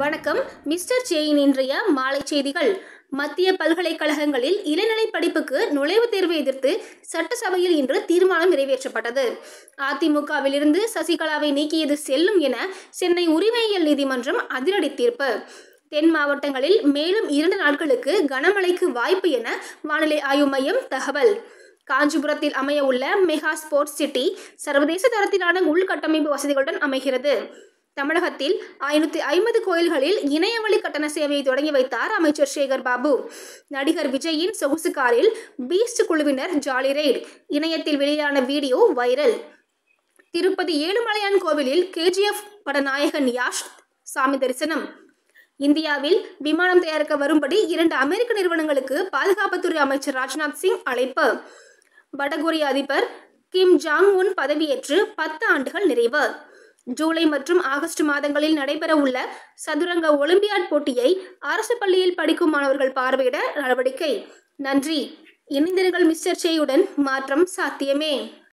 வணக்கம் மிஸ்டர் ஜெயின் இன்றைய மாலை செய்திகள் மத்திய பல்கலைக்கழகங்களில் இளநிலை படிப்புக்கு நுழைவுத் தேர்வை எதிர்த்து சட்டசபையில் இன்று தீர்மானம் நிறைவேற்றப்பட்டது அதிமுகவிலிருந்து சசிகலாவை நீக்கியது செல்லும் என சென்னை உரிமையியல் நீதிமன்றம் அதிரடி தீர்ப்பு தென் மாவட்டங்களில் மேலும் இரண்டு நாட்களுக்கு கனமழைக்கு வாய்ப்பு என வானிலை ஆய்வு மையம் தகவல் காஞ்சிபுரத்தில் அமைய உள்ள மெகா ஸ்போர்ட்ஸ் சிட்டி சர்வதேச தரத்திலான உள்கட்டமைப்பு வசதிகளுடன் அமைகிறது தமிழகத்தில் ஐநூற்றி ஐம்பது கோயில்களில் இணையவழி கட்டண சேவையை தொடங்கி வைத்தார் அமைச்சர் சேகர் பாபு நடிகர் விஜயின் சொகுசு காரில் பீஸ்ட் குழுவினர் ஜாலி ரெய்ட் இணையத்தில் வெளியான வீடியோ வைரல் திருப்பதி ஏழுமலையான் கோவிலில் கேஜிஎஃப் பட நாயகன் யாஷ் சாமி தரிசனம் இந்தியாவில் விமானம் தயாரிக்க வரும்படி இரண்டு அமெரிக்க நிறுவனங்களுக்கு பாதுகாப்புத்துறை அமைச்சர் ராஜ்நாத் சிங் அழைப்பு வடகொரிய அதிபர் கிம் ஜாங் உன் பதவியேற்று பத்து ஆண்டுகள் நிறைவு ஜூலை மற்றும் ஆகஸ்ட் மாதங்களில் நடைபெற உள்ள சதுரங்க ஒலிம்பியாட் போட்டியை அரசு பள்ளியில் படிக்கும் மாணவர்கள் பார்வையிட நடவடிக்கை நன்றி இணைந்திருங்கள் மிஸ்டர் செய்யுடன் மாற்றம் சாத்தியமே